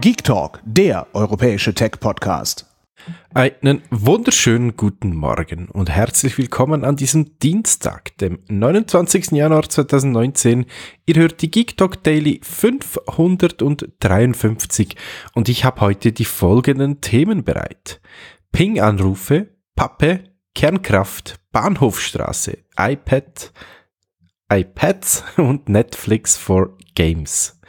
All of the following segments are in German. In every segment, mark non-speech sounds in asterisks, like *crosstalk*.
Geek Talk, der europäische Tech-Podcast. Einen wunderschönen guten Morgen und herzlich willkommen an diesem Dienstag, dem 29. Januar 2019. Ihr hört die Geek Talk Daily 553 und ich habe heute die folgenden Themen bereit. Ping-Anrufe, Pappe, Kernkraft, Bahnhofstraße, iPad, iPads und Netflix for Games.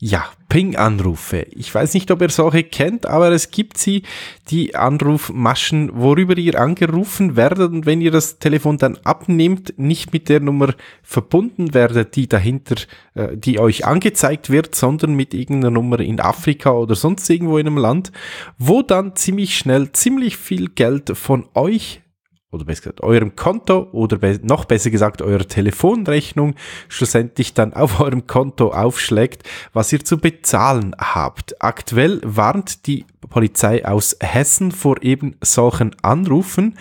Ja, Ping-Anrufe. Ich weiß nicht, ob ihr solche kennt, aber es gibt sie, die Anrufmaschen, worüber ihr angerufen werdet und wenn ihr das Telefon dann abnehmt, nicht mit der Nummer verbunden werdet, die dahinter, äh, die euch angezeigt wird, sondern mit irgendeiner Nummer in Afrika oder sonst irgendwo in einem Land, wo dann ziemlich schnell ziemlich viel Geld von euch oder besser gesagt eurem Konto oder be noch besser gesagt eurer Telefonrechnung schlussendlich dann auf *laughs* eurem Konto aufschlägt, was ihr zu bezahlen habt. Aktuell warnt die Polizei aus Hessen vor eben solchen Anrufen,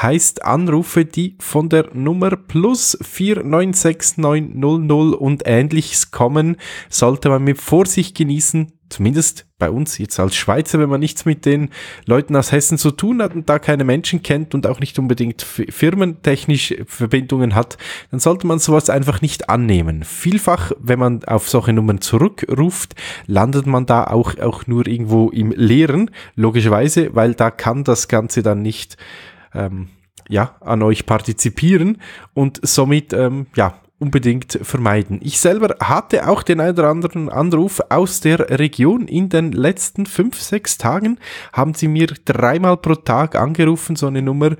heißt Anrufe, die von der Nummer plus 496900 und ähnliches kommen, sollte man mit Vorsicht genießen, zumindest bei uns jetzt als Schweizer, wenn man nichts mit den Leuten aus Hessen zu tun hat und da keine Menschen kennt und auch nicht unbedingt firmentechnisch Verbindungen hat, dann sollte man sowas einfach nicht annehmen. Vielfach, wenn man auf solche Nummern zurückruft, landet man da auch, auch nur irgendwo im Leeren, logischerweise, weil da kann das Ganze dann nicht, ähm, ja, an euch partizipieren und somit, ähm, ja, unbedingt vermeiden. Ich selber hatte auch den einen oder anderen Anruf aus der Region. In den letzten fünf, sechs Tagen haben sie mir dreimal pro Tag angerufen, so eine Nummer.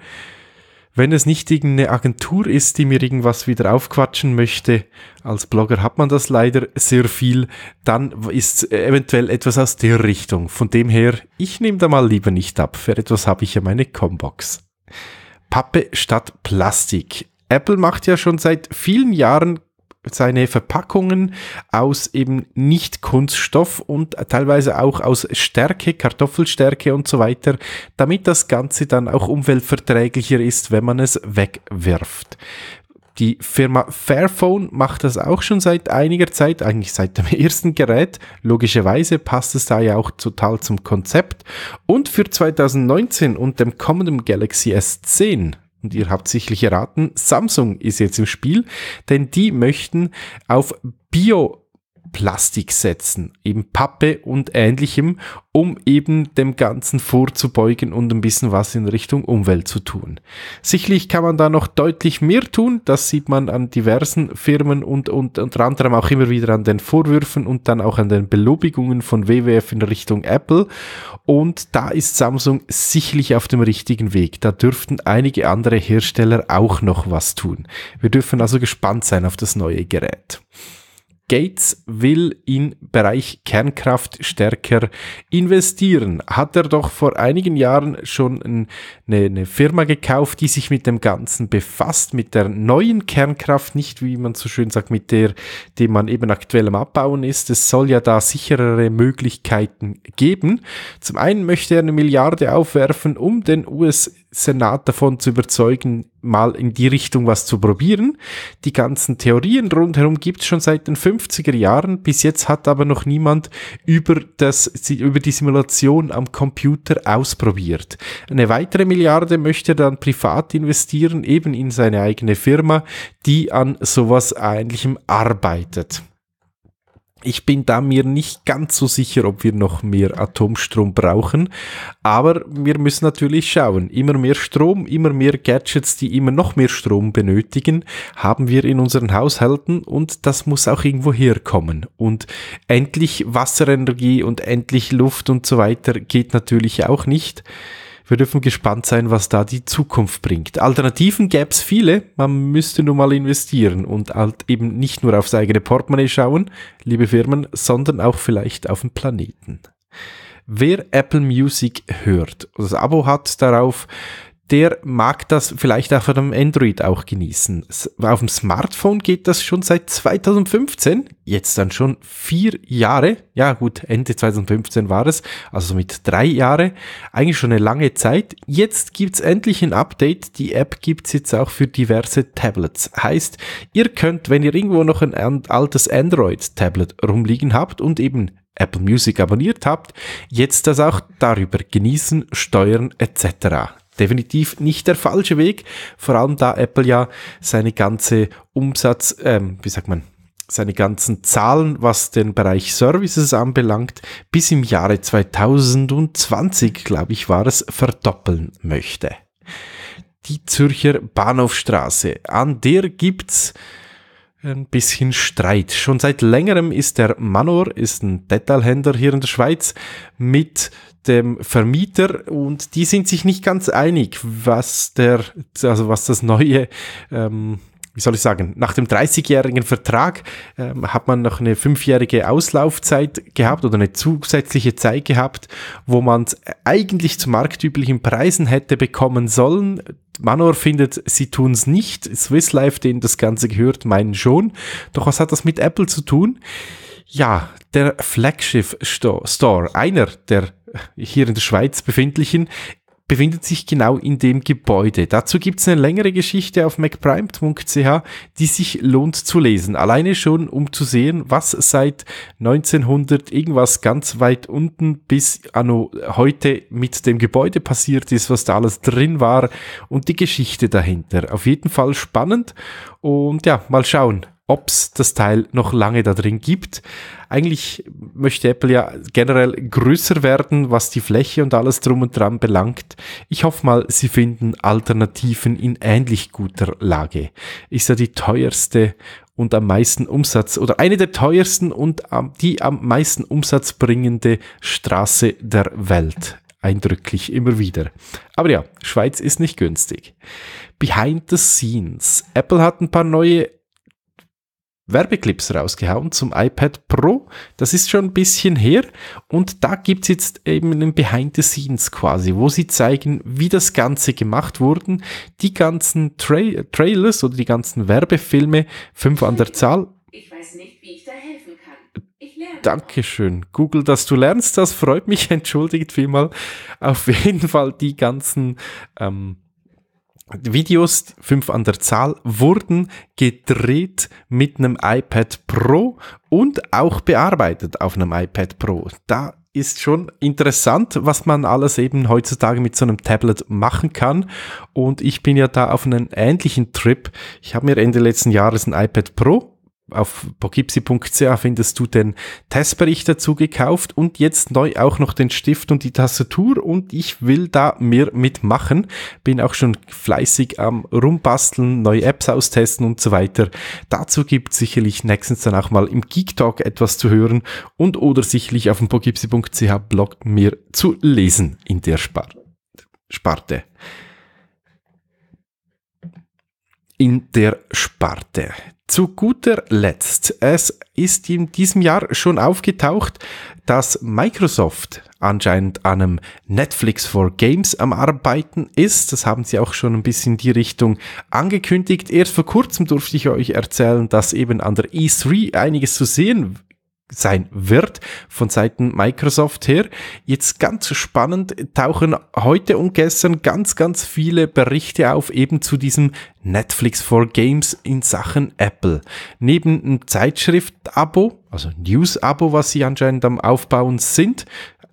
Wenn es nicht irgendeine Agentur ist, die mir irgendwas wieder aufquatschen möchte, als Blogger hat man das leider sehr viel, dann ist eventuell etwas aus der Richtung. Von dem her, ich nehme da mal lieber nicht ab. Für etwas habe ich ja meine Combox. Pappe statt Plastik. Apple macht ja schon seit vielen Jahren seine Verpackungen aus eben nicht Kunststoff und teilweise auch aus Stärke, Kartoffelstärke und so weiter, damit das Ganze dann auch umweltverträglicher ist, wenn man es wegwirft. Die Firma Fairphone macht das auch schon seit einiger Zeit, eigentlich seit dem *laughs* ersten Gerät. Logischerweise passt es da ja auch total zum Konzept. Und für 2019 und dem kommenden Galaxy S10 und ihr habt sicherlich erraten, Samsung ist jetzt im Spiel, denn die möchten auf Bio Plastik setzen, eben Pappe und ähnlichem, um eben dem Ganzen vorzubeugen und ein bisschen was in Richtung Umwelt zu tun. Sicherlich kann man da noch deutlich mehr tun, das sieht man an diversen Firmen und, und unter anderem auch immer wieder an den Vorwürfen und dann auch an den Belobigungen von WWF in Richtung Apple. Und da ist Samsung sicherlich auf dem richtigen Weg. Da dürften einige andere Hersteller auch noch was tun. Wir dürfen also gespannt sein auf das neue Gerät. Gates will in Bereich Kernkraft stärker investieren. Hat er doch vor einigen Jahren schon eine, eine, Firma gekauft, die sich mit dem Ganzen befasst, mit der neuen Kernkraft, nicht wie man so schön sagt, mit der, die man eben aktuell am Abbauen ist. Es soll ja da sicherere Möglichkeiten geben. Zum einen möchte er eine Milliarde aufwerfen, um den US Senat davon zu überzeugen, mal in die Richtung was zu probieren. Die ganzen Theorien rundherum gibt es schon seit den 50er Jahren. Bis jetzt hat aber noch niemand über, das, über die Simulation am Computer ausprobiert. Eine weitere Milliarde möchte dann privat investieren, eben in seine eigene Firma, die an sowas eigentlichem arbeitet. Ich bin da mir nicht ganz so sicher, ob wir noch mehr Atomstrom brauchen. Aber wir müssen natürlich schauen. Immer mehr Strom, immer mehr Gadgets, die immer noch mehr Strom benötigen, haben wir in unseren Haushalten und das muss auch irgendwo herkommen. Und endlich Wasserenergie und endlich Luft und so weiter geht natürlich auch nicht wir dürfen gespannt sein, was da die Zukunft bringt. Alternativen gäbe es viele, man müsste nur mal investieren und halt eben nicht nur aufs eigene Portemonnaie schauen, liebe Firmen, sondern auch vielleicht auf den Planeten. Wer Apple Music hört, das Abo hat darauf, der mag das vielleicht auch von einem Android auch genießen. Auf dem Smartphone geht das schon seit 2015, jetzt dann schon vier Jahre. Ja gut, Ende 2015 war es, also somit drei Jahre. Eigentlich schon eine lange Zeit. Jetzt gibt's endlich ein Update. Die App gibt's jetzt auch für diverse Tablets. Heißt, ihr könnt, wenn ihr irgendwo noch ein altes Android-Tablet rumliegen habt und eben Apple Music abonniert habt, jetzt das auch darüber genießen, steuern etc definitiv nicht der falsche Weg, vor allem da Apple ja seine ganze Umsatz, ähm, wie sagt man, seine ganzen Zahlen, was den Bereich Services anbelangt, bis im Jahre 2020, glaube ich, war es, verdoppeln möchte. Die Zürcher Bahnhofstraße, an der gibt's ein bisschen Streit. Schon seit längerem ist der Manor, ist ein Detailhändler hier in der Schweiz, mit dem Vermieter und die sind sich nicht ganz einig, was der, also was das neue ähm, wie soll ich sagen, nach dem 30-jährigen Vertrag ähm, hat man noch eine fünfjährige Auslaufzeit gehabt oder eine zusätzliche Zeit gehabt, wo man es eigentlich zu marktüblichen Preisen hätte bekommen sollen. Manor findet, sie tun es nicht. Swiss Life, denen das Ganze gehört, meinen schon. Doch was hat das mit Apple zu tun? Ja, der Flagship Store, einer der hier in der Schweiz befindlichen, befindet sich genau in dem Gebäude. Dazu gibt es eine längere Geschichte auf macprimed.ch, die sich lohnt zu lesen. Alleine schon, um zu sehen, was seit 1900 irgendwas ganz weit unten bis anno heute mit dem Gebäude passiert ist, was da alles drin war und die Geschichte dahinter. Auf jeden Fall spannend und ja, mal schauen, ob es das Teil noch lange da drin gibt. Eigentlich möchte Apple ja generell größer werden, was die Fläche und alles drum und dran belangt. Ich hoffe mal, sie finden Alternativen in ähnlich guter Lage. Ist ja die teuerste und am meisten Umsatz oder eine der teuersten und am, die am meisten Umsatz bringende Straße der Welt. Eindrücklich immer wieder. Aber ja, Schweiz ist nicht günstig. Behind the scenes. Apple hat ein paar neue Werbeclips rausgehauen zum iPad Pro. Das ist schon ein bisschen her. Und da gibt's jetzt eben einen Behind the Scenes quasi, wo sie zeigen, wie das Ganze gemacht wurden. Die ganzen Tra Trailers oder die ganzen Werbefilme, fünf an der *laughs* Zahl. Ich weiß nicht, wie ich da helfen kann. Ich lerne. Dankeschön. Google, dass du lernst, das freut mich. *laughs* Entschuldigt vielmal. Auf jeden Fall die ganzen. Ähm, Videos, fünf an der Zahl, wurden gedreht mit einem iPad Pro und auch bearbeitet auf einem iPad Pro. Da ist schon interessant, was man alles eben heutzutage mit so einem Tablet machen kann. Und ich bin ja da auf einen ähnlichen Trip. Ich habe mir Ende letzten Jahres ein iPad Pro auf pogipsi.ca findest du den Testbericht dazu gekauft und jetzt neu auch noch den Stift und die Tastatur und ich will da mehr mitmachen. Bin auch schon fleißig am Rumbasteln, neue Apps austesten und so weiter. Dazu gibt es sicherlich nächstens dann auch mal im Geek Talk etwas zu hören und oder sicherlich auf dem pogipsi.ch Blog mehr zu lesen in der Spar Sparte. In der Sparte zu guter Letzt, es ist in diesem Jahr schon aufgetaucht, dass Microsoft anscheinend an einem Netflix for Games am Arbeiten ist. Das haben sie auch schon ein bisschen die Richtung angekündigt. Erst vor kurzem durfte ich euch erzählen, dass eben an der E3 einiges zu sehen sein wird von Seiten Microsoft her. Jetzt ganz spannend tauchen heute und gestern ganz, ganz viele Berichte auf eben zu diesem Netflix for Games in Sachen Apple. Neben einem Zeitschrift-Abo, also News-Abo, was sie anscheinend am Aufbauen sind,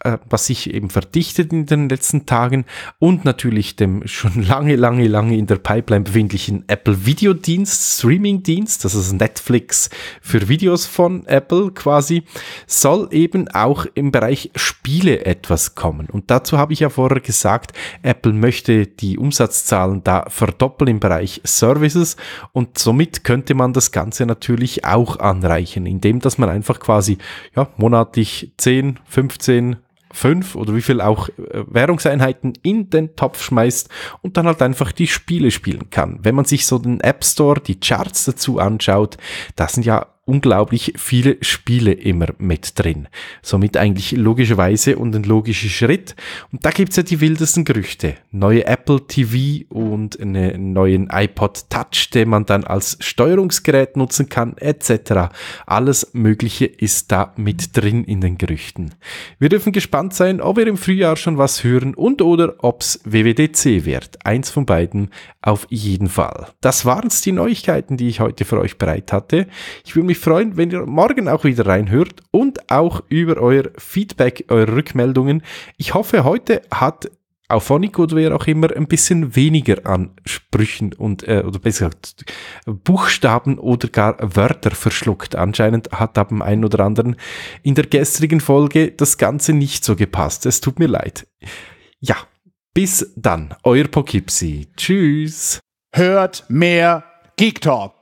äh, was sich eben verdichtet in den letzten Tagen und natürlich dem schon lange, lange, lange in der Pipeline befindlichen Apple Videodienst, Streamingdienst, das ist Netflix für Videos von Apple quasi, soll eben auch im Bereich Spiele etwas kommen. Und dazu habe ich ja vorher gesagt, Apple möchte die Umsatzzahlen da verdoppeln im Bereich Services und somit könnte man das Ganze natürlich auch anreichen, indem dass man einfach quasi ja, monatlich 10, 15 fünf oder wie viel auch äh, Währungseinheiten in den Topf schmeißt und dann halt einfach die Spiele spielen kann. Wenn man sich so den App Store, die Charts dazu anschaut, das sind ja unglaublich viele Spiele immer mit drin. Somit eigentlich logischerweise und ein logischer Schritt. Und da gibt es ja die wildesten Gerüchte. Neue Apple TV und einen neuen iPod Touch, den man dann als Steuerungsgerät nutzen kann, etc. Alles Mögliche ist da mit drin in den Gerüchten. Wir dürfen gespannt sein, ob wir im Frühjahr schon was hören und oder ob es WWDC wird. Eins von beiden auf jeden Fall. Das waren es die Neuigkeiten, die ich heute für euch bereit hatte. Ich würde mich mich freuen, wenn ihr morgen auch wieder reinhört und auch über euer Feedback, eure Rückmeldungen. Ich hoffe, heute hat auf Auphonic oder wer auch immer ein bisschen weniger an Sprüchen und äh, oder besser gesagt Buchstaben oder gar Wörter verschluckt. Anscheinend hat ab dem einen oder anderen in der gestrigen Folge das Ganze nicht so gepasst. Es tut mir leid. Ja, bis dann, euer Pokipsi. Tschüss. Hört mehr Geek Talk.